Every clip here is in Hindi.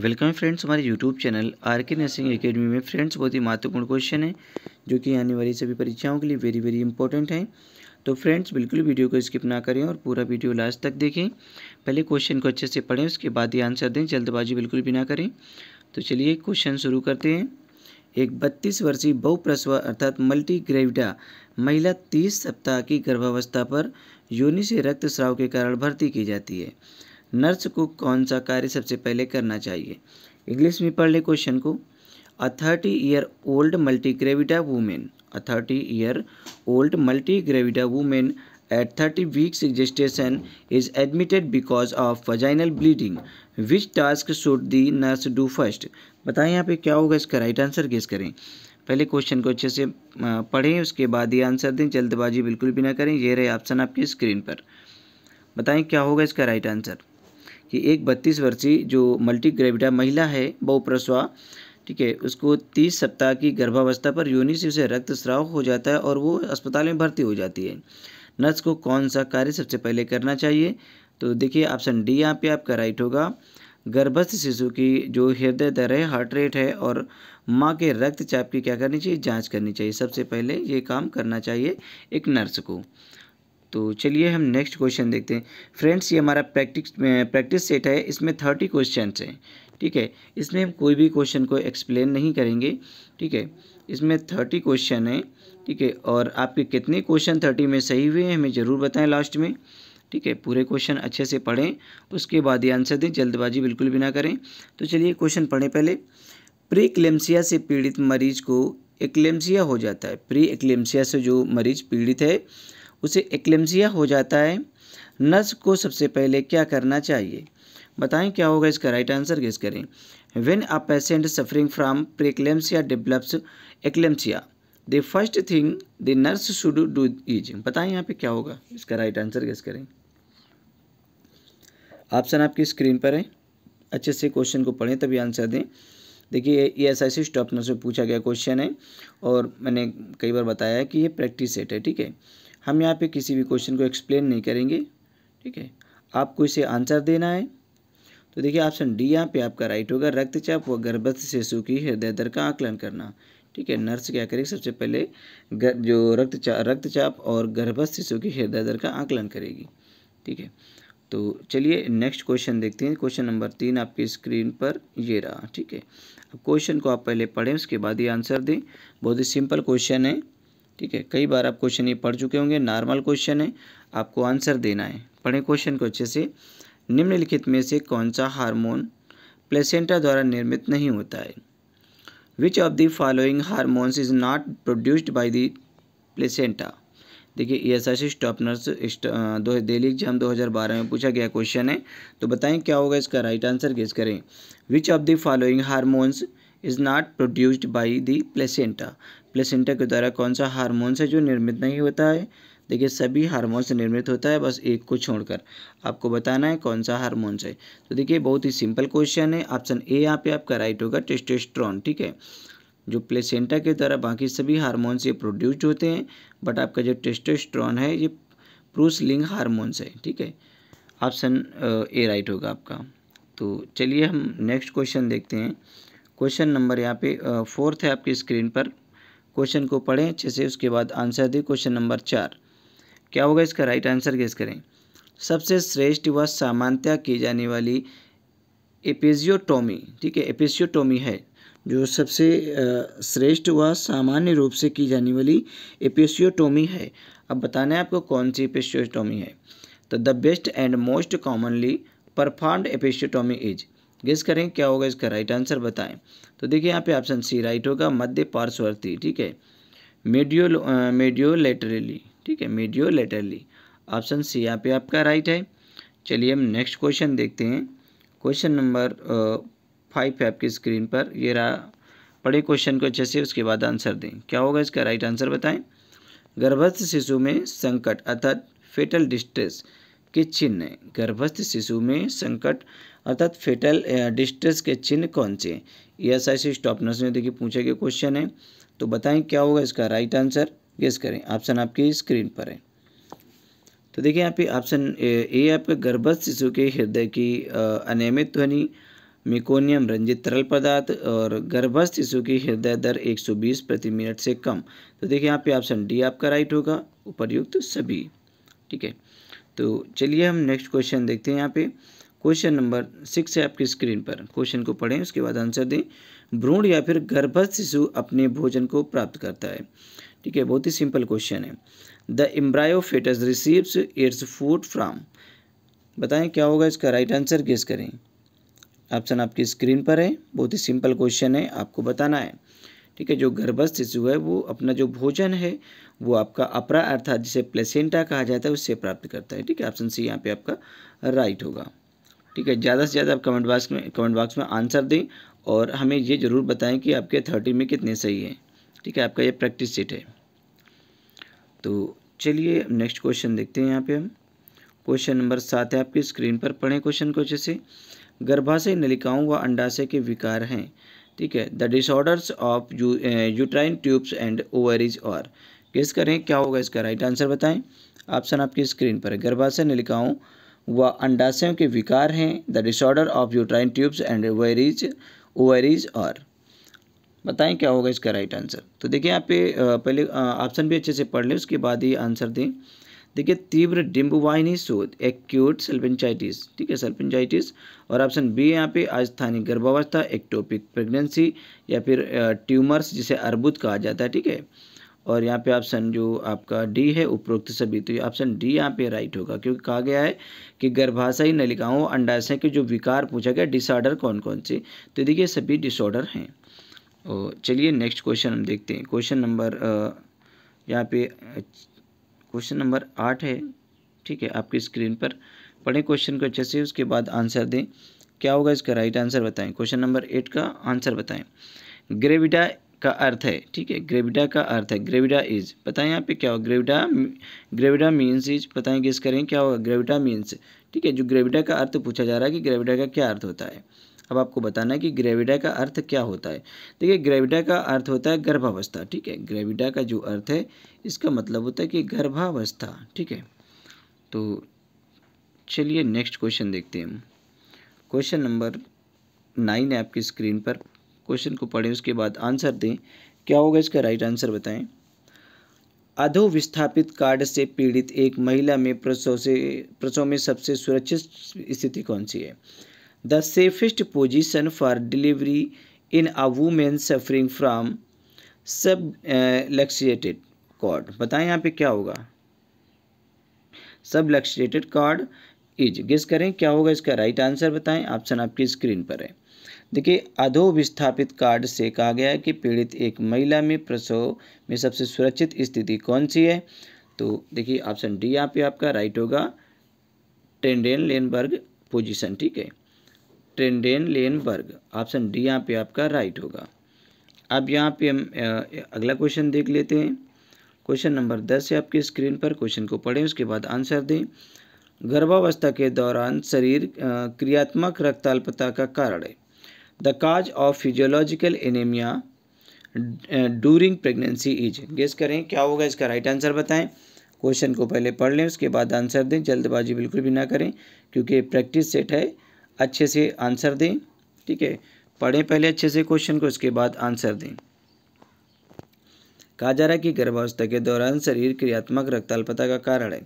वेलकम फ्रेंड्स हमारे YouTube channel R K nursing academy में फ्रेंड्स बहुत ही महत्वपूर्ण क्वेश्चन है जो कि आने वाली सभी परीक्षाओं के लिए वेरी वेरी इंपॉर्टेंट है तो फ्रेंड्स बिल्कुल वीडियो को स्किप ना करें और पूरा वीडियो लास्ट तक देखें पहले क्वेश्चन को अच्छे से पढ़ें उसके बाद ही आंसर दें जल्दबाजी बिल्कुल भी ना करें तो चलिए क्वेश्चन शुरू करते हैं एक बत्तीस वर्षीय बहुप्रसव अर्थात मल्टी ग्रेविडा महिला तीस सप्ताह की गर्भावस्था पर योनि से रक्तस्राव के कारण भर्ती की जाती है नर्स को कौन सा कार्य सबसे पहले करना चाहिए इंग्लिश में पढ़ लें क्वेश्चन को a thirty year old multi gravida women a thirty year old multi gravida women at thirty weeks gestation is admitted because of vaginal bleeding which task should the nurse do first बताएं यहाँ पे क्या होगा इसका राइट आंसर गेस करें पहले क्वेश्चन को अच्छे से पढ़ें उसके बाद ये आंसर दें जल्दबाजी बिल्कुल भी ना करें ये रहे ऑप्शन आपकी स्क्रीन पर बताएं क्या होगा इसका राइट आंसर कि एक बत्तीस वर्षीय जो मल्टी ग्रेविटा महिला है बहुप्रसवा ठीक है उसको तीस सप्ताह की गर्भावस्था पर योनि से उसे रक्तस्राव हो जाता है और वो अस्पताल में भर्ती हो जाती है नर्स को कौन सा कार्य सबसे पहले करना चाहिए तो देखिए ऑप्शन डी यहाँ पे आपका राइट होगा गर्भस्थ शिशु की जो हृदय दर है हार्ट रेट है और माँ के रक्तचाप की क्या करनी चाहिए जांच करनी चाहिए सबसे पहले ये काम करना चाहिए एक नर्स को तो चलिए हम नेक्स्ट क्वेश्चन देखते हैं फ्रेंड्स ये हमारा प्रैक्टिस प्रैक्टिस सेट है इसमें थर्टी क्वेश्चन हैं ठीक है इसमें हम कोई भी क्वेश्चन को एक्सप्लेन नहीं करेंगे ठीक है इसमें थर्टी क्वेश्चन हैं ठीक है और आपके कितने क्वेश्चन थर्टी में सही हुए हैं हमें ज़रूर बताएं लास्ट में ठीक है पूरे क्वेश्चन अच्छे से पढ़ें उसके बाद ही आंसर दें जल्दबाजी बिल्कुल भी ना करें तो चलिए क्वेश्चन पढ़ें पहले प्री क्लेम्सिया से पीड़ित मरीज को एक्लेम्सिया हो जाता है प्री एक्लेम्सिया से जो मरीज पीड़ित है उसे एक्लेम्सिया हो जाता है नर्स को सबसे पहले क्या करना चाहिए बताएं क्या होगा इसका राइट आंसर गेस करें when a patient suffering from preeclampsia develops eclampsia the first thing the nurse should do is बताएं यहाँ पे क्या होगा इसका राइट आंसर गेस करें ऑप्शन आपकी स्क्रीन पर है अच्छे से क्वेश्चन को पढ़ें तभी आंसर दें देखिए ये एस आई सी स्टॉपनर से पूछा गया क्वेश्चन है और मैंने कई बार बताया है कि ये प्रैक्टिस सेट है ठीक है हम यहाँ पे किसी भी क्वेश्चन को एक्सप्लेन नहीं करेंगे ठीक है आपको इसे आंसर देना है तो देखिए ऑप्शन डी यहाँ पे आपका राइट होगा रक्तचाप व गर्भस्थ शिशु की हृदय दर का आकलन करना ठीक है नर्स क्या करेगी सबसे पहले जो रक्तचाप रक्तचाप और गर्भस्थ शिशु की हृदय दर का आकलन करेगी ठीक है तो चलिए नेक्स्ट क्वेश्चन देखते हैं क्वेश्चन नंबर तीन आपकी स्क्रीन पर ये रहा ठीक है अब क्वेश्चन को आप पहले पढ़ें उसके बाद ये आंसर दें बहुत ही सिंपल क्वेश्चन है ठीक है कई बार आप क्वेश्चन ये पढ़ चुके होंगे नॉर्मल क्वेश्चन है आपको आंसर देना है पढ़ें क्वेश्चन को अच्छे से निम्नलिखित में से कौन सा हार्मोन प्लेसेंटा द्वारा निर्मित नहीं होता है which of the following hormones is not produced by the placenta देखिए ई एस सी स्टॉपनर्स दो दिल्ली एग्जाम 2012 में पूछा गया क्वेश्चन है तो बताएं क्या होगा इसका राइट आंसर गेस करें which of the following hormones is not produced by the placenta placenta के द्वारा कौन सा हार्मोन से जो निर्मित नहीं होता है देखिए सभी हार्मोन से निर्मित होता है बस एक को छोड़कर आपको बताना है कौन सा हार्मोन से तो देखिए बहुत ही सिंपल क्वेश्चन है ऑप्शन ए यहाँ पे आपका राइट होगा टेस्टोस्ट्रॉन ठीक है जो प्लेसेंटा के द्वारा बाकी सभी हारमोन से प्रोड्यूस होते हैं बट आपका जो टेस्टोस्ट्रॉन है ये प्रूसलिंग हारमोन से ठीक है ऑप्शन ए राइट होगा आपका तो चलिए हम नेक्स्ट क्वेश्चन देखते हैं क्वेश्चन नंबर यहाँ पे फोर्थ है आपकी स्क्रीन पर क्वेश्चन को पढ़ें अच्छे से उसके बाद आंसर दें क्वेश्चन नंबर चार क्या होगा इसका राइट आंसर गेस करें सबसे श्रेष्ठ व सामान्यता की जाने वाली एपेजियोटोमी ठीक है एपिसियोटोमी है जो सबसे श्रेष्ठ व सामान्य रूप से की जाने वाली एपिसियोटोमी है अब बताना है आपको कौन सी एपिसियोटोमी है तो the best and most commonly performed episiotomy is guess करें क्या होगा इसका राइट आंसर बताएं तो देखिए यहाँ पे ऑप्शन सी राइट होगा मध्य पार्श्वर्ती ठीक है मेडियो मेडियोलेटरली ठीक है मेडियोलेटरली ऑप्शन सी यहाँ पे आपका राइट है चलिए हम नेक्स्ट क्वेश्चन देखते हैं क्वेश्चन नंबर फाइव है आपकी स्क्रीन पर ये रहा पढ़े क्वेश्चन को अच्छे से उसके बाद आंसर दें क्या होगा इसका राइट आंसर बताएं गर्भस्थ शिशु में संकट अर्थात फेटल डिस्ट्रेस के चिन्ह गर्भस्थ शिशु में संकट अर्थात फेटल डिस्ट्रेस के चिन्ह कौन से ई एस आई सी स्टॉपनर्स ने देखिए पूछे गए क्वेश्चन है तो बताएं क्या होगा इसका राइट आंसर गेस करें ऑप्शन आपकी स्क्रीन पर है तो देखिए यहाँ पे ऑप्शन ए आपका गर्भस्थ शिशु के हृदय की अनियमित ध्वनि मिकोनियम रंजित तरल पदार्थ और गर्भस्थ शिशु की हृदय दर 120 प्रति मिनट से कम तो देखिए यहाँ पे ऑप्शन डी आपका राइट होगा उपर्युक्त सभी ठीक है तो चलिए हम नेक्स्ट क्वेश्चन देखते हैं यहाँ पे क्वेश्चन नंबर सिक्स है आपकी स्क्रीन पर क्वेश्चन को पढ़ें उसके बाद आंसर दें भ्रूण या फिर गर्भस्थ शिशु अपने भोजन को प्राप्त करता है ठीक है बहुत ही सिंपल क्वेश्चन है the embryo fetus receives its food from बताएं क्या होगा इसका राइट आंसर गेस करें ऑप्शन आपकी स्क्रीन पर है बहुत ही सिंपल क्वेश्चन है आपको बताना है ठीक है जो गर्भस्थ शिशु है वो अपना जो भोजन है वो आपका अपरा अर्थात जिसे प्लेसेंटा कहा जाता है उससे प्राप्त करता है ठीक है ऑप्शन सी यहाँ पे आपका राइट होगा ठीक है ज़्यादा से ज़्यादा आप कमेंट बॉक्स में कमेंट बॉक्स में आंसर दें और हमें ये ज़रूर बताएं कि आपके थर्टी में कितने सही हैं ठीक है आपका ये प्रैक्टिस सेट है तो चलिए नेक्स्ट क्वेश्चन देखते हैं यहाँ पे हम क्वेश्चन नंबर सात है आपकी स्क्रीन पर पढ़ें क्वेश्चन को जैसे गर्भाशय नलिकाओं व अंडाशय के विकार हैं ठीक है the disorders of u uterine tubes and ovaries और गेस करें क्या होगा इसका राइट आंसर बताएं ऑप्शन आपकी स्क्रीन पर है गर्भाशय नलिकाओं व अंडाशयों के विकार हैं the disorder of uterine tubes and ovaries ovaries और बताएं क्या होगा इसका राइट आंसर तो देखिए यहाँ पे uh, पहले ऑप्शन uh, भी अच्छे से पढ़ लें उसके बाद ही आंसर दें देखिए तीव्र वाहिनी शोध एक्यूट सेल्पेंचाइटिस ठीक है सेल्पेंचाइटिस और ऑप्शन बी यहाँ पे आस्थानिक गर्भावस्था एक्टोपिक प्रेगनेंसी या फिर ट्यूमर्स जिसे अर्बुद कहा जाता है ठीक है और यहाँ पे ऑप्शन जो आपका डी है उपरोक्त सभी तो ये ऑप्शन डी यहाँ पे राइट होगा क्योंकि कहा गया है कि गर्भाशयी नलिकाओं अंडाशय के जो विकार पूछा गया डिसऑर्डर कौन कौन से तो देखिए सभी डिसऑर्डर हैं और चलिए नेक्स्ट क्वेश्चन हम देखते हैं क्वेश्चन नंबर यहाँ पे क्वेश्चन नंबर आठ है ठीक है आपकी स्क्रीन पर पढ़ें क्वेश्चन को अच्छे से उसके बाद आंसर दें क्या होगा इसका राइट आंसर बताएं क्वेश्चन नंबर एट का आंसर बताएं ग्रेविडा का अर्थ है ठीक है ग्रेविडा का अर्थ है ग्रेविडा इज बताएं यहाँ पे क्या होगा ग्रेविडा ग्रेविडा मीन्स इज बताएं इस करें क्या होगा ग्रेविडा मीन्स ठीक है जो ग्रेविडा का अर्थ पूछा जा रहा है कि ग्रेविडा का क्या अर्थ होता है अब आपको बताना है कि ग्रेविडा का अर्थ क्या होता है देखिए ग्रेविडा का अर्थ होता है गर्भावस्था ठीक है ग्रेविडा का जो अर्थ है इसका मतलब होता है कि गर्भावस्था ठीक है तो चलिए नेक्स्ट क्वेश्चन देखते हैं क्वेश्चन नंबर नाइन है आपकी स्क्रीन पर क्वेश्चन को पढ़ें उसके बाद आंसर दें क्या होगा इसका राइट आंसर बताएं विस्थापित कार्ड से पीड़ित एक महिला में प्रसव से प्रसव में सबसे सुरक्षित स्थिति कौन सी है the safest position for delivery in a woman suffering from सब लक्सीटेड कॉर्ड बताएं यहाँ पे क्या होगा सब लक्सीटेड कॉर्ड इज गेस करें क्या होगा इसका राइट आंसर बताएं ऑप्शन आपकी स्क्रीन पर है देखिए अधो विस्थापित कार्ड से कहा गया है कि पीड़ित एक महिला में प्रसव में सबसे सुरक्षित स्थिति कौन सी है तो देखिए ऑप्शन डी यहाँ पे आपका राइट होगा टेंडेन लेनबर्ग पोजीशन ठीक है ट्रेंडेन वर्ग ऑप्शन डी यहाँ पे आपका राइट होगा अब यहाँ पे हम अगला क्वेश्चन देख लेते हैं क्वेश्चन नंबर दस है आपकी स्क्रीन पर क्वेश्चन को पढ़ें उसके बाद आंसर दें गर्भावस्था के दौरान शरीर क्रियात्मक रक्ताल्पता का कारण है the cause of physiological anaemia during pregnancy is guess करें क्या होगा इसका राइट आंसर बताएं क्वेश्चन को पहले पढ़ लें उसके बाद आंसर दें जल्दबाजी बिल्कुल भी ना करें क्योंकि प्रैक्टिस सेट है अच्छे से आंसर दें ठीक है पढ़ें पहले अच्छे से क्वेश्चन को उसके बाद आंसर दें कहा जा रहा है कि गर्भावस्था के दौरान शरीर क्रियात्मक रक्ताल्पता का कारण है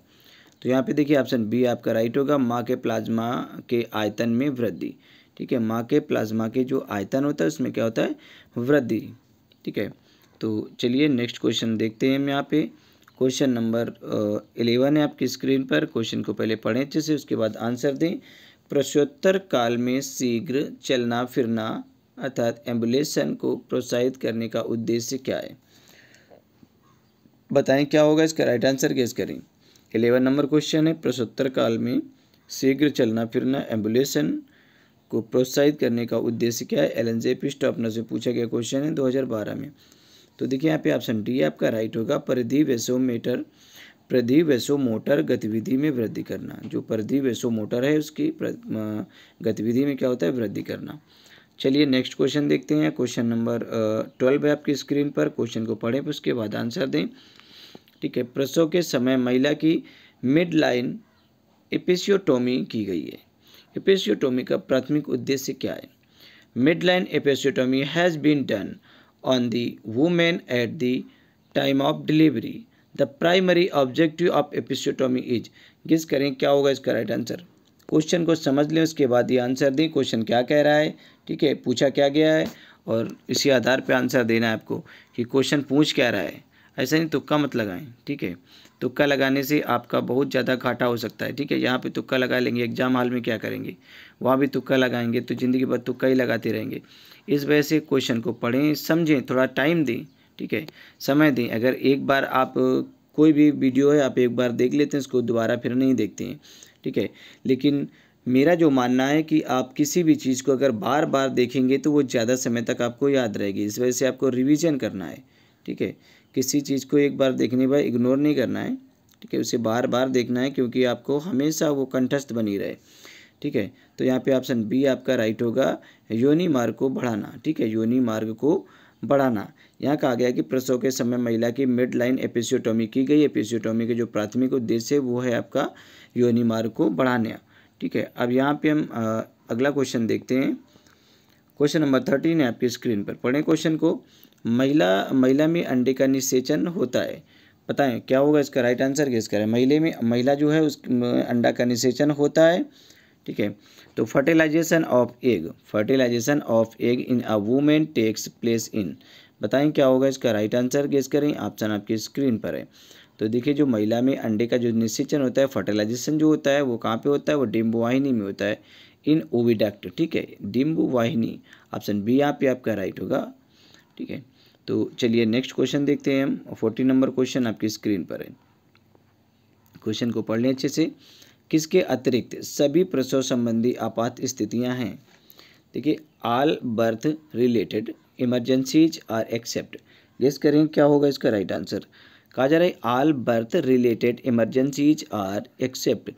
तो यहाँ पे देखिए ऑप्शन बी आपका राइट होगा माँ के प्लाज्मा के आयतन में वृद्धि ठीक है माँ के प्लाज्मा के जो आयतन होता है उसमें क्या होता है वृद्धि ठीक है तो चलिए नेक्स्ट क्वेश्चन देखते हैं हम यहाँ पे क्वेश्चन नंबर इलेवन है आपकी स्क्रीन पर क्वेश्चन को पहले पढ़ें अच्छे से उसके बाद आंसर दें प्रश्नोत्तर काल में शीघ्र चलना फिरना अर्थात एम्बुलेशन को प्रोत्साहित करने का उद्देश्य क्या है बताएं क्या होगा इसका राइट आंसर गेस करें एलेवन नंबर क्वेश्चन है प्रश्नोत्तर काल में शीघ्र चलना फिरना एम्बुलेशन को प्रोत्साहित करने का उद्देश्य क्या है एल एन जे पी से पूछा गया क्वेश्चन है 2012 में तो देखिए यहाँ पे ऑप्शन डी आपका राइट होगा परिधि वेसोमीटर मीटर प्रधि मोटर गतिविधि में वृद्धि करना जो प्रधि मोटर है उसकी गतिविधि में क्या होता है वृद्धि करना चलिए नेक्स्ट क्वेश्चन देखते हैं क्वेश्चन नंबर ट्वेल्व है आपकी स्क्रीन पर क्वेश्चन को पढ़ें उसके बाद आंसर दें ठीक है प्रसव के समय महिला की मिड लाइन एपेसियोटोमी की गई है एपेसियोटोमी का प्राथमिक उद्देश्य क्या है mid line episiotomy has been done on the women at the time of delivery the primary objective of episiotomy is guess करें क्या होगा इसका राइट आंसर क्वेश्चन को समझ लें उसके बाद ये आंसर दें क्वेश्चन क्या कह रहा है ठीक है पूछा क्या गया है और इसी आधार पर आंसर देना है आपको कि क्वेश्चन पूछ क्या रहा है ऐसा नहीं तुक्का मत लगाएं ठीक है तुक्का लगाने से आपका बहुत ज़्यादा घाटा हो सकता है ठीक है यहाँ पे तुक्का लगा लेंगे एग्जाम हाल में क्या करेंगे वहाँ भी तुक्का लगाएंगे तो ज़िंदगी भर तुक्का ही लगाते रहेंगे इस वजह से क्वेश्चन को पढ़ें समझें थोड़ा टाइम दें ठीक है समय दें अगर एक बार आप कोई भी वीडियो है आप एक बार देख लेते हैं उसको दोबारा फिर नहीं देखते हैं ठीक है लेकिन मेरा जो मानना है कि आप किसी भी चीज़ को अगर बार बार देखेंगे तो वो ज़्यादा समय तक आपको याद रहेगी इस वजह से आपको रिवीजन करना है ठीक है किसी चीज़ को एक बार देखने पर इग्नोर नहीं करना है ठीक है उसे बार बार देखना है क्योंकि आपको हमेशा वो कंठस्थ बनी रहे ठीक है तो यहाँ पे ऑप्शन बी आपका राइट होगा योनि मार्ग को बढ़ाना ठीक है योनि मार्ग को बढ़ाना यहाँ कहा गया कि प्रसव के समय महिला की मिड लाइन एपिसियोटोमी की गई एपिसियोटोमी के जो प्राथमिक उद्देश्य है वो है आपका योनि मार्ग को बढ़ाना ठीक है अब यहाँ पे हम आ, अगला क्वेश्चन देखते हैं क्वेश्चन नंबर थर्टीन है आपकी स्क्रीन पर पढ़ें क्वेश्चन को महिला महिला में अंडे का निषेचन होता है बताएं क्या होगा इसका राइट आंसर किसका है महिला में महिला जो है उस अंडा का निषेचन होता है ठीक है तो fertilisation of egg fertilisation of egg in a women takes place in बताएं क्या होगा इसका राइट आंसर गेस करें ऑप्शन आपकी स्क्रीन पर है तो देखिए जो महिला में अंडे का जो निश्चिचन होता है फर्टिलाइजेशन जो होता है वो कहाँ पे होता है वो डिम्ब वाहिनी में होता है इन ओविडक्ट ठीक है डिम्ब वाहिनी ऑप्शन बी यहाँ पे आपका राइट होगा ठीक है तो चलिए नेक्स्ट क्वेश्चन देखते हैं हम फोर्टी नंबर क्वेश्चन आपकी स्क्रीन पर है क्वेश्चन को पढ़ लें अच्छे से किसके अतिरिक्त सभी प्रसव संबंधी आपात स्थितियां हैं देखिए all birth related emergencies are except guess करें क्या होगा इसका राइट आंसर कहा जा रहा है all birth related emergencies are except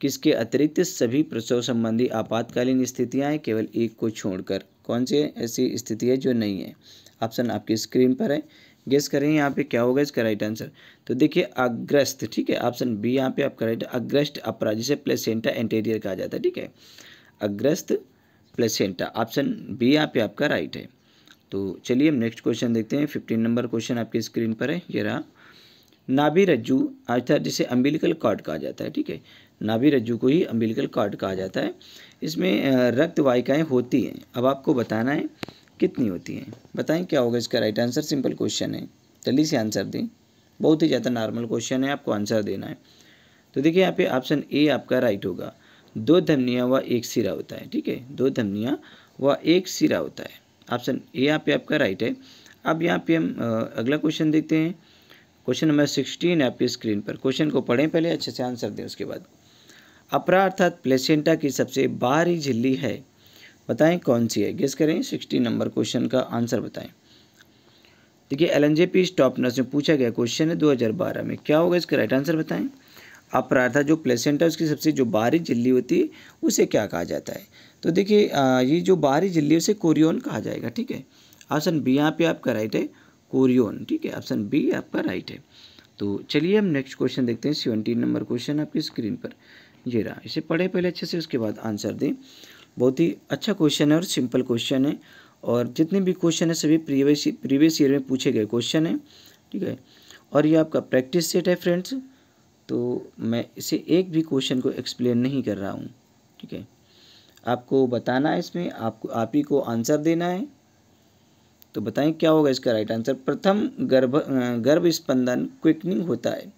किसके अतिरिक्त सभी प्रसव संबंधी आपातकालीन स्थितियाँ हैं केवल एक को छोड़कर कौन सी ऐसी स्थिति है जो नहीं है ऑप्शन आपकी स्क्रीन पर है गेस करें यहाँ पे क्या होगा इसका राइट आंसर तो देखिए अग्रस्त ठीक है ऑप्शन बी यहाँ पे आपका राइट अग्रस्त अपरा जिसे प्लेसेंटा एंटेरियर कहा जाता है ठीक है अग्रस्त प्लेसेंटा ऑप्शन बी यहाँ पे आपका राइट है तो चलिए हम नेक्स्ट क्वेश्चन देखते हैं फिफ्टीन नंबर क्वेश्चन आपकी स्क्रीन पर है ये रहा नाभि रज्जू अर्थात जिसे अम्बिलिकल कॉर्ड कहा जाता है ठीक है नाभि रज्जू को ही अम्बिलिकल कॉर्ड कहा जाता है इसमें रक्त वाहिकाएँ होती हैं अब आपको बताना है कितनी होती है बताएं क्या होगा इसका राइट आंसर सिंपल क्वेश्चन है जल्दी से आंसर दें बहुत ही ज़्यादा नॉर्मल क्वेश्चन है आपको आंसर देना है तो देखिए यहाँ पे ऑप्शन ए आपका राइट होगा दो धमनियाँ व एक सिरा होता है ठीक है दो धमनियाँ व एक सिरा होता है ऑप्शन ए यहाँ पे आपका राइट है अब यहाँ पे हम अगला क्वेश्चन देखते हैं क्वेश्चन नंबर सिक्सटीन है आपकी स्क्रीन पर क्वेश्चन को पढ़ें पहले अच्छे से आंसर दें उसके बाद अपरा अर्थात प्लेसेंटा की सबसे बाहरी झिल्ली है बताएं कौन सी है गेस करें सिक्सटी नंबर क्वेश्चन का आंसर बताएं देखिए L N J P staff nurse में पूछा गया क्वेश्चन है 2012 में क्या होगा इसका राइट आंसर बताएं अपराधा जो प्लेसेंटा उसकी सबसे जो बाहरी झिल्ली होती है उसे क्या कहा जाता है तो देखिए ये जो बाहरी झिल्ली उसे कोरियोन कहा जाएगा ठीक है ऑप्शन बी यहाँ पे आपका राइट है कोरियोन ठीक है ऑप्शन बी आपका राइट है तो चलिए हम नेक्स्ट क्वेश्चन देखते हैं सेवनटीन नंबर क्वेश्चन आपकी स्क्रीन पर ये रहा इसे पढ़े पहले अच्छे से उसके बाद आंसर दें बहुत ही अच्छा क्वेश्चन है और सिंपल क्वेश्चन है और जितने भी क्वेश्चन है सभी प्रीवियस प्रीवियस ईयर में पूछे गए क्वेश्चन है ठीक है और ये आपका प्रैक्टिस सेट है फ्रेंड्स तो मैं इसे एक भी क्वेश्चन को एक्सप्लेन नहीं कर रहा हूँ ठीक है आपको बताना है इसमें आपको आप ही को आंसर देना है तो बताएं क्या होगा इसका राइट आंसर प्रथम गर्भ गर्भ स्पंदन क्विकनिंग होता है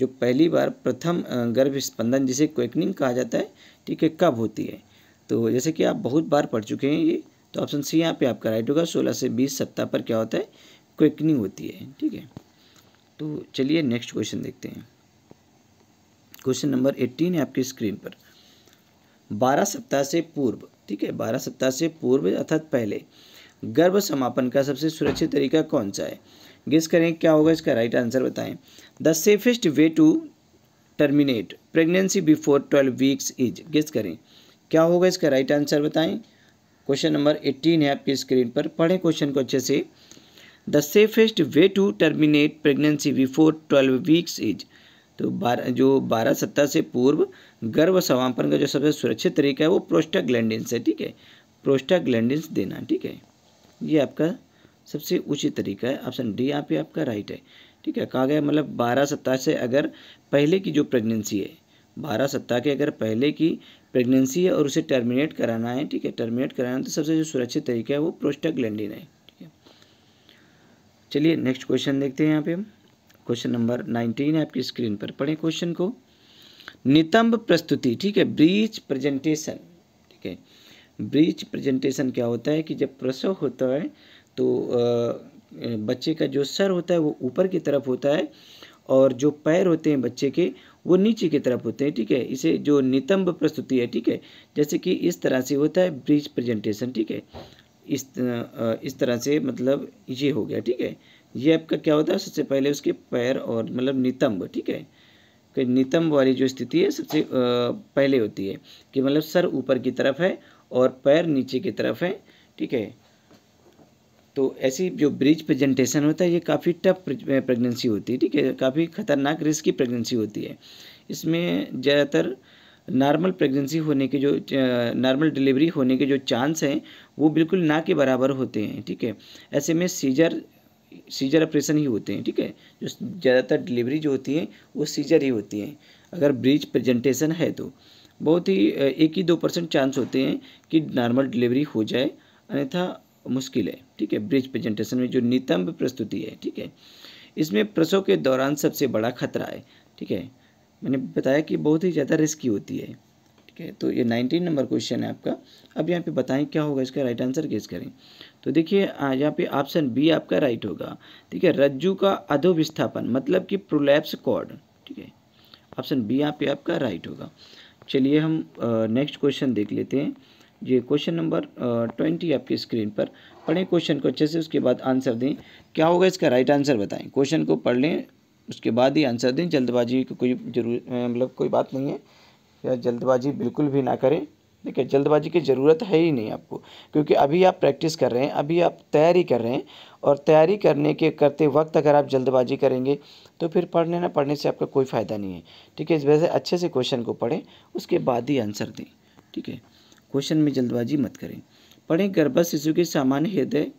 जो पहली बार प्रथम गर्भ स्पंदन जिसे क्विकनिंग कहा जाता है ठीक है कब होती है तो जैसे कि आप बहुत बार पढ़ चुके हैं ये तो ऑप्शन सी यहाँ पे आपका राइट होगा सोलह से बीस सप्ताह पर क्या होता है क्विकनिंग होती है ठीक है तो चलिए नेक्स्ट क्वेश्चन देखते हैं क्वेश्चन नंबर एट्टीन है आपकी स्क्रीन पर बारह सप्ताह से पूर्व ठीक है बारह सप्ताह से पूर्व अर्थात पहले गर्भ समापन का सबसे सुरक्षित तरीका कौन सा है गेस करें क्या होगा इसका राइट आंसर बताएं the safest way to terminate pregnancy before twelve weeks is guess करें क्या होगा इसका राइट आंसर बताएं क्वेश्चन नंबर एट्टीन है आपकी स्क्रीन पर पढ़ें क्वेश्चन को अच्छे से the safest way to terminate pregnancy before twelve weeks is तो बारह जो बारह सत्ता से पूर्व गर्भ समापन का जो सबसे सुरक्षित तरीका है वो प्रोस्टाग्लैंडिन्स है ठीक है प्रोस्टाग्लैंडिन्स देना ठीक है ये आपका सबसे उचित तरीका है ऑप्शन डी यहाँ पे आपका राइट है ठीक है कहा गया मतलब बारह सत्ता से अगर पहले की जो प्रेगनेंसी है बारह सप्ताह के अगर पहले की प्रेगनेंसी है और उसे टर्मिनेट कराना है ठीक है टर्मिनेट कराना तो सबसे जो सुरक्षित तरीका है वो प्रोस्टाग्लैंडिन है ठीक है चलिए नेक्स्ट क्वेश्चन देखते हैं यहाँ पे हम क्वेश्चन नंबर नाइनटीन है आपकी स्क्रीन पर पढ़ें क्वेश्चन को नितंब प्रस्तुति ठीक है ब्रीच प्रेजेंटेशन ठीक है ब्रीच प्रेजेंटेशन क्या होता है कि जब प्रसव होता है तो बच्चे का जो सर होता है वो ऊपर की तरफ होता है और जो पैर होते हैं बच्चे के वो नीचे की तरफ होते हैं ठीक है इसे जो नितंब प्रस्तुति है ठीक है जैसे कि इस तरह से होता है ब्रिज प्रेजेंटेशन ठीक है इस इस तरह से मतलब ये हो गया ठीक है ये आपका क्या होता है सबसे पहले उसके पैर और मतलब नितंब ठीक है कि नितंब वाली जो स्थिति है सबसे पहले होती है कि मतलब सर ऊपर की तरफ है और पैर नीचे की तरफ है ठीक है तो ऐसी जो ब्रिज प्रेजेंटेशन होता है ये काफ़ी टफ प्रेगनेंसी होती है ठीक है काफ़ी खतरनाक रिस्क की प्रेगनेंसी होती है इसमें ज़्यादातर नॉर्मल प्रेगनेंसी होने के जो नॉर्मल डिलीवरी होने के जो चांस हैं वो बिल्कुल ना के बराबर होते हैं ठीक है ऐसे में सीजर सीजर ऑपरेशन ही होते हैं ठीक है जो ज़्यादातर डिलीवरी जो होती है वो सीजर ही होती है अगर ब्रिज प्रेजेंटेशन है तो बहुत ही एक ही दो परसेंट चांस होते हैं कि नॉर्मल डिलीवरी हो जाए अन्यथा मुश्किल है ठीक है ब्रिज प्रेजेंटेशन में जो नितंब प्रस्तुति है ठीक है इसमें प्रसव के दौरान सबसे बड़ा खतरा है ठीक है मैंने बताया कि बहुत ही ज़्यादा रिस्की होती है ठीक है तो ये नाइनटीन नंबर क्वेश्चन है आपका अब यहाँ पे बताएं क्या होगा इसका राइट आंसर किस करें तो देखिए यहाँ पे ऑप्शन बी आपका राइट होगा ठीक है रज्जू का अधो विस्थापन मतलब कि प्रोलैप्स कॉर्ड ठीक है ऑप्शन बी यहाँ पे आपका राइट होगा चलिए हम नेक्स्ट क्वेश्चन देख लेते हैं ये क्वेश्चन नंबर ट्वेंटी आपकी स्क्रीन पर पढ़ें क्वेश्चन को अच्छे से उसके बाद आंसर दें क्या होगा इसका राइट आंसर बताएं क्वेश्चन को पढ़ लें उसके बाद ही आंसर दें जल्दबाजी की कोई जरूर मतलब कोई बात नहीं है या जल्दबाजी बिल्कुल भी ना करें ठीक है जल्दबाजी की ज़रूरत है ही नहीं आपको क्योंकि अभी आप प्रैक्टिस कर रहे हैं अभी आप तैयारी कर रहे हैं और तैयारी करने के करते वक्त अगर आप जल्दबाजी करेंगे तो फिर पढ़ने ना पढ़ने से आपका कोई फ़ायदा नहीं है ठीक है इस वजह से अच्छे से क्वेश्चन को पढ़ें उसके बाद ही आंसर दें ठीक है क्वेश्चन में जल्दबाजी मत करें पढ़ें गर्भस्थ शिशु के सामान्य हृदय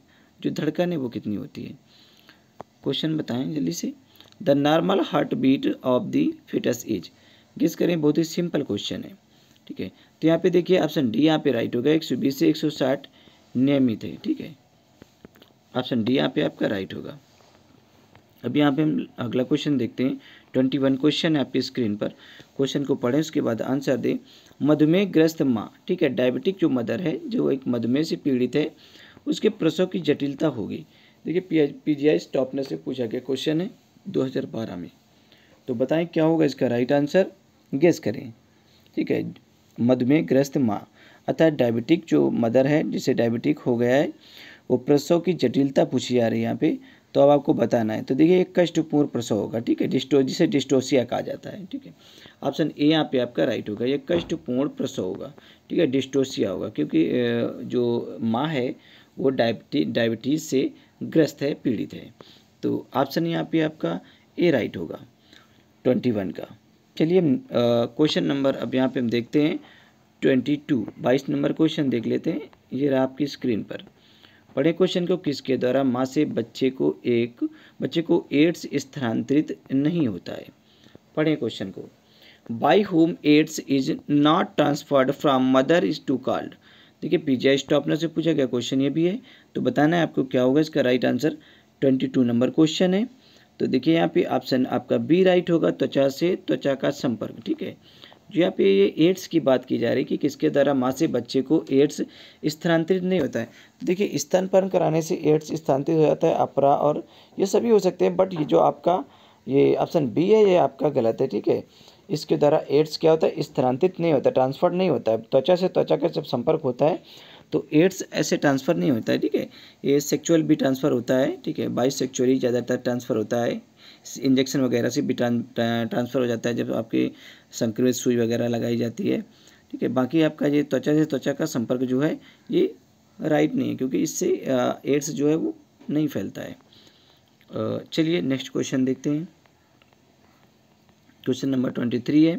जो धड़कन है वो कितनी होती है क्वेश्चन बताएं जल्दी से the normal heart beat of the fetus is guess करें बहुत ही सिंपल क्वेश्चन है ठीक है तो यहाँ पे देखिए ऑप्शन डी यहाँ पे राइट होगा एक सौ बीस से एक सौ साठ नियमित है ठीक है ऑप्शन डी यहाँ पे आपका राइट होगा अब यहाँ पे हम अगला क्वेश्चन देखते हैं ट्वेंटी वन क्वेश्चन है आपकी स्क्रीन पर क्वेश्चन को पढ़ें उसके बाद आंसर दें मधुमेह ग्रस्त माँ ठीक है डायबिटिक जो मदर है जो एक मधुमेह से पीड़ित है उसके प्रसव की जटिलता होगी देखिए पी जी आई स्टॉपनर से पूछा गया क्वेश्चन है बारह में तो बताएं क्या होगा इसका राइट आंसर गेस करें ठीक है मधुमेह ग्रस्त माँ अर्थात डायबिटिक जो मदर है जिसे डायबिटिक हो गया है वो प्रसव की जटिलता पूछी जा रही है यहाँ पे तो अब आपको बताना है तो देखिए एक कष्टपूर्ण प्रसव होगा ठीक है डिस्टो जिसे डिस्टोसिया कहा जाता है ठीक है ऑप्शन ए यहाँ पे आपका राइट होगा ये कष्टपूर्ण प्रसव होगा ठीक है डिस्टोसिया होगा क्योंकि जो माँ है वो डायबिटी डायबिटीज़ से ग्रस्त है पीड़ित है तो ऑप्शन यहाँ पे आपका ए राइट होगा ट्वेंटी वन का चलिए क्वेश्चन नंबर अब यहाँ पे हम देखते हैं ट्वेंटी टू बाईस नंबर क्वेश्चन देख लेते हैं ये रहा आपकी स्क्रीन पर पढ़े क्वेश्चन को किसके द्वारा माँ से बच्चे को एक बच्चे को एड्स स्थानांतरित नहीं होता है पढ़े क्वेश्चन को by whom AIDS is not transferred from mother is to called देखिए पीजीआई जी स्टॉपनर से पूछा गया क्वेश्चन ये भी है तो बताना है आपको क्या होगा इसका right answer twenty two number question है तो देखिए यहाँ पे ऑप्शन आपका बी राइट होगा त्वचा से त्वचा का संपर्क ठीक है यहाँ पे ये एड्स की बात की जा रही है कि किसके द्वारा माँ से बच्चे को एड्स स्थानांतरित नहीं होता है तो देखिए स्तनपान कराने से एड्स स्थानांतरित हो जाता है अपरा और ये सभी हो सकते हैं बट ये जो आपका ये ऑप्शन बी है ये आपका गलत है ठीक है इसके द्वारा एड्स क्या होता है स्थानांतरित नहीं होता ट्रांसफर नहीं होता है त्वचा से त्वचा का जब संपर्क होता है तो एड्स ऐसे ट्रांसफ़र नहीं होता है ठीक है ये सेक्चुअल भी ट्रांसफ़र होता है ठीक है बाइस सेक्चुअली ज़्यादातर ट्रांसफ़र होता है इंजेक्शन वगैरह से भी ट्रांसफ़र हो जाता है जब आपके संक्रमित सुई वगैरह लगाई जाती है ठीक है बाकी आपका ये त्वचा से त्वचा का संपर्क जो है ये राइट नहीं है क्योंकि इससे एड्स जो है वो नहीं फैलता है चलिए नेक्स्ट क्वेश्चन देखते हैं क्वेश्चन नंबर ट्वेंटी थ्री है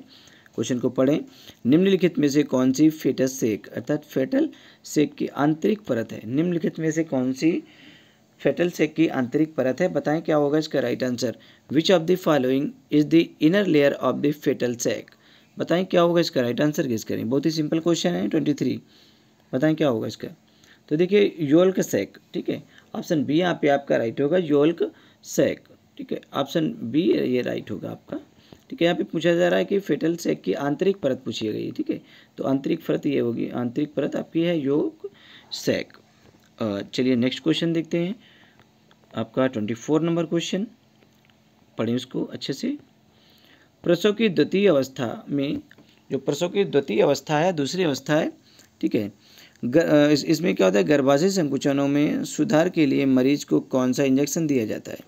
क्वेश्चन को पढ़ें निम्नलिखित में से कौन सी फेटस सेक अर्थात फेटल सेक की आंतरिक परत है निम्नलिखित में से कौन सी फेटल सेक की आंतरिक परत है बताएं क्या होगा इसका right answer which of the following is the inner layer of the fetal sac बताएं क्या होगा इसका राइट आंसर गेस करें बहुत ही सिंपल क्वेश्चन है ट्वेंटी थ्री बताएं क्या होगा इसका तो देखिए योल्क सैक ठीक है ऑप्शन बी यहाँ पे आपका राइट होगा योल्क सैक ठीक है ऑप्शन बी ये राइट होगा आपका ठीक है यहाँ पे पूछा जा रहा है कि फेटल सेक की आंतरिक परत पूछी गई ठीक है तो आंतरिक परत ये होगी आंतरिक परत आपकी है योग सेक चलिए नेक्स्ट क्वेश्चन देखते हैं आपका ट्वेंटी फोर नंबर क्वेश्चन पढ़ें उसको अच्छे से प्रसव की द्वितीय अवस्था में जो प्रसव की द्वितीय अवस्था है दूसरी अवस्था है ठीक है इसमें क्या होता है गर्भाशय संकुचनों में सुधार के लिए मरीज को कौन सा इंजेक्शन दिया जाता है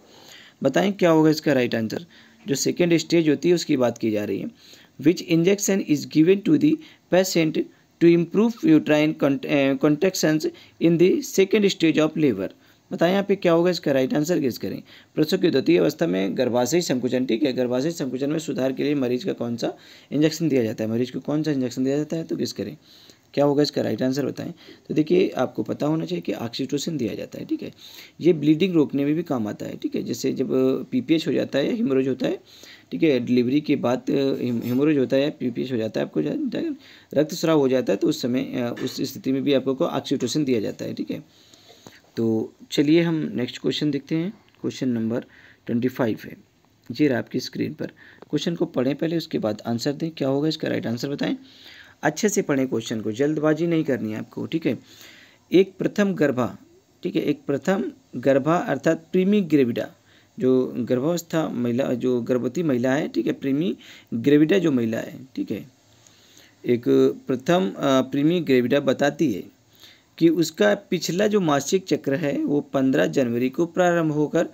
बताएं क्या होगा इसका राइट आंसर जो सेकेंड स्टेज होती है उसकी बात की जा रही है which injection is given to the patient to improve uterine contractions in the second stage of labour बताएं यहाँ पे क्या होगा इसका राइट आंसर गेस करें प्रसव की द्वितीय अवस्था में गर्भाशय संकुचन ठीक है गर्भाशय संकुचन में सुधार के लिए मरीज का कौन सा इंजेक्शन दिया जाता है मरीज को कौन सा इंजेक्शन दिया जाता है तो गेस करें क्या होगा इसका राइट आंसर बताएं तो देखिए आपको पता होना चाहिए कि ऑक्सीटोसिन दिया जाता है ठीक है ये ब्लीडिंग रोकने में भी काम आता है ठीक है जैसे जब पीपीएच हो जाता है या हिमोरोज होता है ठीक है डिलीवरी के बाद हिमोरोज होता है या पीपीएच हो जाता है आपको रक्त स्राव हो जाता है तो उस समय उस स्थिति में भी आपको ऑक्सीटोसिन दिया जाता है ठीक है तो चलिए हम नेक्स्ट क्वेश्चन देखते हैं क्वेश्चन नंबर ट्वेंटी फाइव है जी रहा आपकी स्क्रीन पर क्वेश्चन को पढ़ें पहले उसके बाद आंसर दें क्या होगा इसका राइट आंसर बताएं अच्छे से पढ़ें क्वेश्चन को जल्दबाजी नहीं करनी है आपको ठीक है एक प्रथम गर्भा ठीक है एक प्रथम गर्भा अर्थात प्रीमी ग्रेविडा जो गर्भावस्था महिला जो गर्भवती महिला है ठीक है प्रीमी ग्रेविडा जो महिला है ठीक है एक प्रथम प्रीमी ग्रेविडा बताती है कि उसका पिछला जो मासिक चक्र है वो पंद्रह जनवरी को प्रारंभ होकर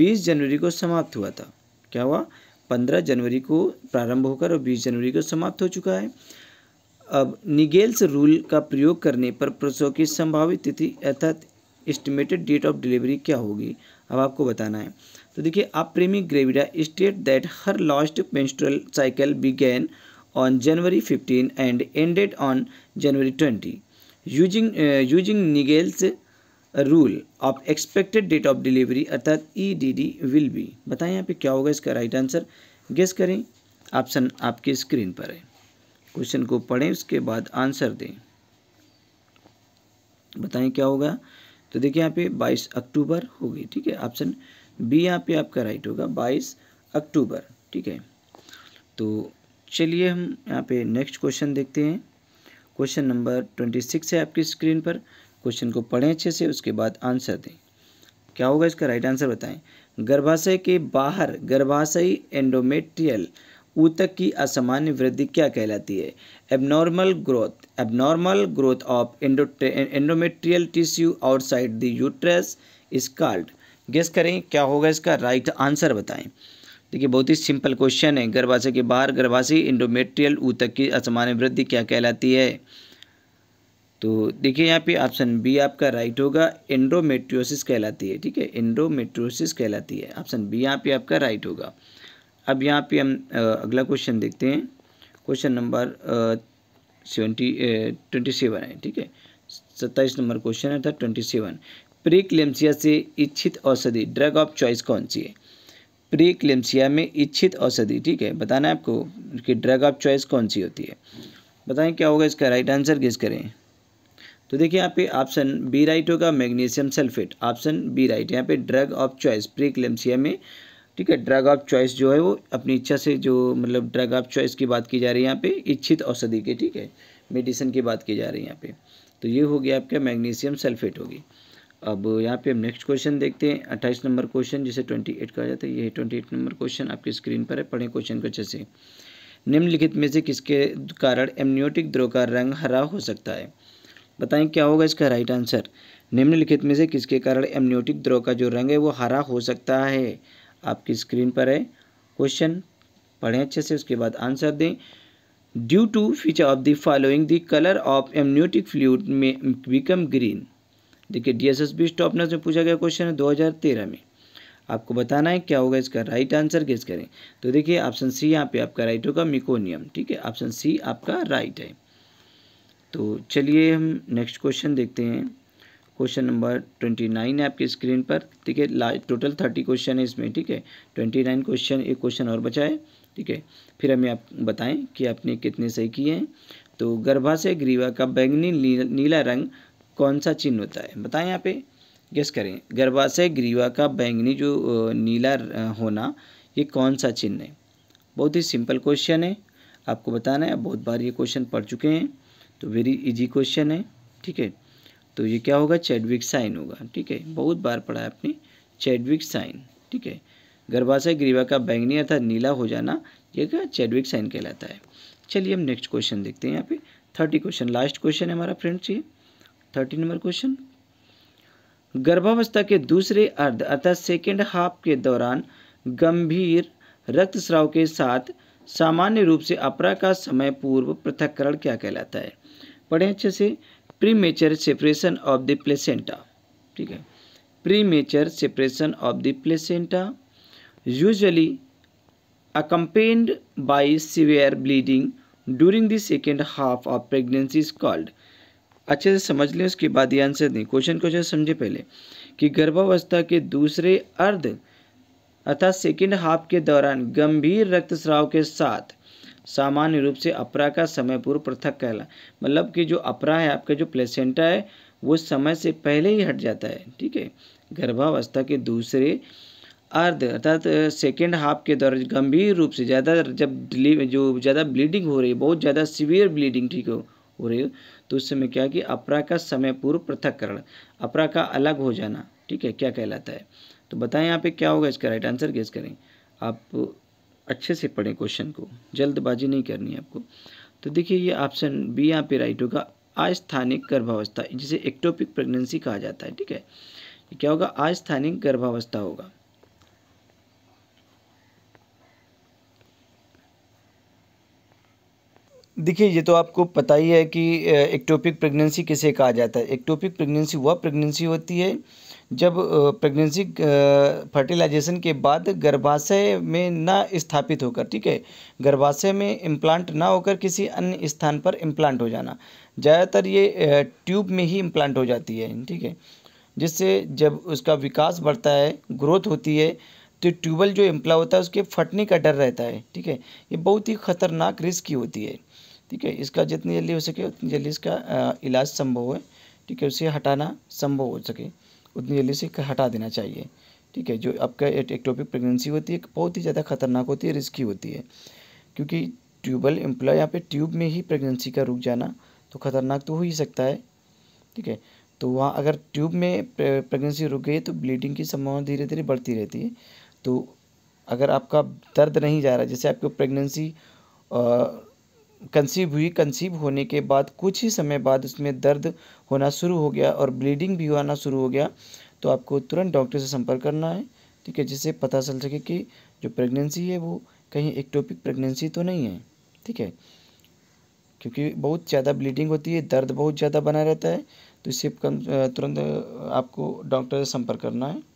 बीस जनवरी को समाप्त हुआ था क्या हुआ पंद्रह जनवरी को प्रारंभ होकर और बीस जनवरी को समाप्त हो चुका है अब निगेल्स रूल का प्रयोग करने पर प्रसव की संभावित तिथि अर्थात एस्टिमेटेड डेट ऑफ डिलीवरी क्या होगी अब आपको बताना है तो देखिए आप primi gravida state that her last menstrual cycle began on January 15 and ended on January twenty using using Naegele's rule of expected date of delivery अर्थात E D D will be बताएं यहाँ पे क्या होगा इसका राइट आंसर गेस करें ऑप्शन आपके स्क्रीन पर है क्वेश्चन को पढ़ें उसके बाद आंसर दें बताएं क्या होगा तो देखिए यहाँ पे 22 अक्टूबर होगी ठीक है ऑप्शन बी यहाँ पे आपका राइट होगा 22 अक्टूबर ठीक है तो चलिए हम यहाँ पे नेक्स्ट क्वेश्चन देखते हैं क्वेश्चन नंबर ट्वेंटी सिक्स है आपकी स्क्रीन पर क्वेश्चन को पढ़ें अच्छे से उसके बाद आंसर दें क्या होगा इसका राइट आंसर बताएं गर्भाशय के बाहर गर्भाशय एंडोमेट्रियल ऊतक की असामान्य वृद्धि क्या कहलाती है abnormal growth abnormal growth of endometrial tissue outside the uterus is called guess करें क्या होगा इसका राइट आंसर बताएं देखिए बहुत ही सिंपल क्वेश्चन है गर्भाशय के बाहर गर्भाशी इंडोमेट्रियल ऊतक की असामान्य वृद्धि क्या कहलाती है तो देखिए यहाँ पे ऑप्शन बी आपका राइट होगा एंडोमेट्रियोसिस कहलाती है ठीक है एंडोमेट्रियोसिस कहलाती है ऑप्शन बी यहाँ पे आपका राइट होगा अब यहाँ पे हम अगला क्वेश्चन देखते हैं question number seventy twenty seven है ठीक है सत्ताईस नंबर क्वेश्चन है था ट्वेंटी सेवन प्रीक्लेम्सिया से इच्छित औषधि ड्रग ऑफ चॉइस कौन सी है प्रीक्लेम्सिया में इच्छित औषधि ठीक है बताना है आपको कि ड्रग ऑफ चॉइस कौन सी होती है बताएं क्या होगा इसका राइट आंसर गेस करें तो देखिए यहाँ पे ऑप्शन बी राइट होगा magnesium sulphate option B right यहाँ पे ड्रग ऑफ चॉइस प्रीक्लेम्सिया में ठीक है ड्रग ऑफ चॉइस जो है वो अपनी इच्छा से जो मतलब ड्रग ऑफ चॉइस की बात की जा रही है यहाँ पे इच्छित औषधि के ठीक है मेडिसिन की बात की जा रही है यहाँ पे तो ये हो गया आपका मैग्नीशियम सल्फेट होगी अब यहाँ पे हम नेक्स्ट क्वेश्चन देखते हैं अट्ठाईस नंबर क्वेश्चन जिसे ट्वेंटी एट कहा जाता है ये ट्वेंटी एट नंबर क्वेश्चन आपकी स्क्रीन पर है पढ़ें क्वेश्चन को अच्छे से निम्नलिखित में से किसके कारण एमनियोटिक द्रव का रंग हरा हो सकता है बताएं क्या होगा इसका राइट आंसर निम्नलिखित में से किसके कारण एमनियोटिक द्रव का जो रंग है वो हरा हो सकता है आपकी स्क्रीन पर है क्वेश्चन पढ़ें अच्छे से उसके बाद आंसर दें due to feature of the following the colour of amniotic fluid में बिकम ग्रीन देखिए डी एस एस बी में पूछा गया क्वेश्चन है 2013 में आपको बताना है क्या होगा इसका राइट आंसर गेस करें तो देखिए ऑप्शन सी यहाँ पे आपका राइट होगा मिकोनियम ठीक है ऑप्शन सी आपका राइट है तो चलिए हम नेक्स्ट क्वेश्चन देखते हैं क्वेश्चन नंबर ट्वेंटी नाइन है आपकी स्क्रीन पर ठीक है टोटल थर्टी क्वेश्चन है इसमें ठीक है ट्वेंटी नाइन क्वेश्चन एक क्वेश्चन और बचा है ठीक है फिर हमें आप बताएं कि आपने कितने सही किए हैं तो गर्भाशय ग्रीवा का बैंगनी नीला रंग कौन सा चिन्ह होता है बताएं यहाँ पे गेस करें गर्भाशय ग्रीवा का बैंगनी जो नीला होना ये कौन सा चिन्ह है बहुत ही सिंपल क्वेश्चन है आपको बताना है बहुत बार ये क्वेश्चन पढ़ चुके हैं तो वेरी इजी क्वेश्चन है ठीक है तो ये क्या होगा चैडविक साइन होगा ठीक है बहुत बार पढ़ा है आपने चैडविक साइन ठीक है गर्भाशय ग्रीवा का बैंगनी अर्थात नीला हो जाना ये क्या चैडविक साइन कहलाता है चलिए हम नेक्स्ट क्वेश्चन देखते हैं यहाँ पे थर्टी क्वेश्चन लास्ट क्वेश्चन है हमारा फ्रेंड्स ये थर्टी नंबर क्वेश्चन गर्भावस्था के दूसरे अर्ध अर्थात सेकेंड हाफ के दौरान गंभीर रक्तस्राव के साथ सामान्य रूप से अपरा का समय पूर्व पृथककरण क्या कहलाता है पढ़ें अच्छे से premature separation of the placenta ठीक है premature separation of the placenta usually accompanied by severe bleeding during the second half of pregnancy is called अच्छे से समझ लें उसके बाद ये आंसर दें क्वेश्चन को जो समझे पहले कि गर्भावस्था के दूसरे अर्ध अर्थात सेकेंड हाफ के दौरान गंभीर रक्तस्राव के साथ सामान्य रूप से अपरा का समय पूर्व पृथक कहला मतलब कि जो अपरा है आपका जो प्लेसेंटा है वो समय से पहले ही हट जाता है ठीक है गर्भावस्था के दूसरे अर्ध अर्थात सेकेंड हाफ के दौरान गंभीर रूप से ज़्यादा जब जो ज़्यादा ब्लीडिंग हो रही है बहुत ज़्यादा सीवियर ब्लीडिंग ठीक हो हो रही हो तो उस समय क्या कि अपरा का समय पूर्व पृथककरण अपरा का अलग हो जाना ठीक है क्या कहलाता है तो बताएं यहाँ पे क्या होगा इसका राइट आंसर गेस करें आप अच्छे से पढ़ें क्वेश्चन को जल्दबाजी नहीं करनी है आपको तो देखिए ये ऑप्शन बी यहाँ पे राइट होगा अस्थानिक गर्भावस्था जिसे एक्टोपिक प्रेगनेंसी कहा जाता है ठीक है क्या होगा अस्थानिक गर्भावस्था होगा देखिए ये तो आपको पता ही है कि एक्टोपिक प्रेगनेंसी किसे कहा जाता है एक्टोपिक प्रेगनेंसी वह प्रेगनेंसी होती है जब प्रेगनेंसी फर्टिलाइजेशन के बाद गर्भाशय में ना स्थापित होकर ठीक है गर्भाशय में इम्प्लांट ना होकर किसी अन्य स्थान पर इम्प्लांट हो जाना ज़्यादातर ये ट्यूब में ही इम्प्लांट हो जाती है ठीक है जिससे जब उसका विकास बढ़ता है ग्रोथ होती है तो ट्यूबल जो इम्प्ला होता है उसके फटने का डर रहता है ठीक है ये बहुत ही खतरनाक रिस्क होती है ठीक है इसका जितनी जल्दी हो सके उतनी जल्दी इसका इलाज संभव हो ठीक है उसे हटाना संभव हो सके उतनी जल्दी से हटा देना चाहिए ठीक है जो आपका एक्टोपिक प्रेगनेंसी होती है बहुत ही ज़्यादा खतरनाक होती है रिस्की होती है क्योंकि ट्यूबल एम्प्लॉय यहाँ पे ट्यूब में ही प्रेगनेंसी का रुक जाना तो खतरनाक तो हो ही सकता है ठीक है तो वहाँ अगर ट्यूब में प्रेगनेंसी रुक गई तो ब्लीडिंग की संभावना धीरे धीरे बढ़ती रहती है तो अगर आपका दर्द नहीं जा रहा जैसे आपको प्रेगनेंसी कंसीव हुई कंसीव होने के बाद कुछ ही समय बाद उसमें दर्द होना शुरू हो गया और ब्लीडिंग भी होना शुरू हो गया तो आपको तुरंत डॉक्टर से संपर्क करना है ठीक है जिससे पता चल सके कि जो प्रेगनेंसी है वो कहीं एक्टोपिक प्रेगनेंसी तो नहीं है ठीक है क्योंकि बहुत ज़्यादा ब्लीडिंग होती है दर्द बहुत ज़्यादा बना रहता है तो इससे तुरंत आपको डॉक्टर से संपर्क करना है